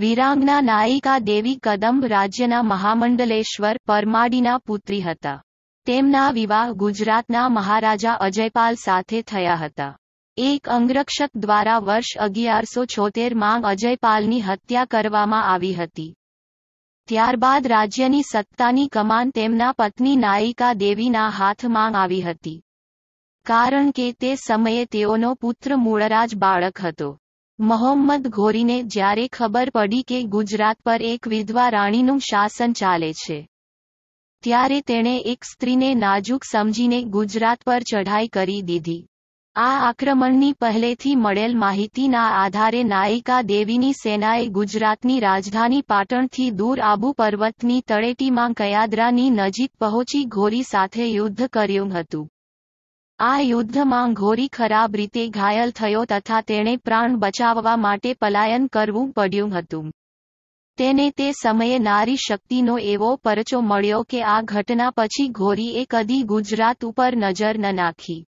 વિરાંગના નાયિકા દેવી કદંબ રાજ્યના મહામંડલેશ્વર પરમાડીના પુત્રી હતા તેમના વિવાહ ગુજરાતના મહારાજા અજયપાલ સાથે થયા હતા એક અંગરક્ષક દ્વારા વર્ષ અગિયારસો છોતેરમાં અજયપાલની હત્યા કરવામાં આવી હતી ત્યારબાદ રાજ્યની સત્તાની કમાન તેમના પત્ની નાયિકા દેવીના હાથમાં આવી હતી કારણ કે તે સમયે તેઓનો પુત્ર મૂળરાજ બાળક હતો મોહમ્મદ ઘોરીને જ્યારે ખબર પડી કે ગુજરાત પર એક વિધવા રાણીનું શાસન ચાલે છે ત્યારે તેણે એક સ્ત્રીને નાજુક સમજીને ગુજરાત પર ચઢાઈ કરી દીધી આ આક્રમણની પહેલેથી મળેલ માહિતીના આધારે નાયિકા દેવીની સેનાએ ગુજરાતની રાજધાની પાટણથી દૂર આબુ પર્વતની તળેટીમાં કયાદરાની નજીક પહોંચી ઘોરી સાથે યુદ્ધ કર્યું હતું આ યુદ્ધમાં ઘોરી ખરાબ રીતે ઘાયલ થયો તથા તેણે પ્રાણ બચાવવા માટે પલાયન કરવું પડ્યું હતું તેને તે સમયે નારી શક્તિનો એવો પરચો મળ્યો કે આ ઘટના પછી ઘોરીએ કદી ગુજરાત ઉપર નજર ન નાખી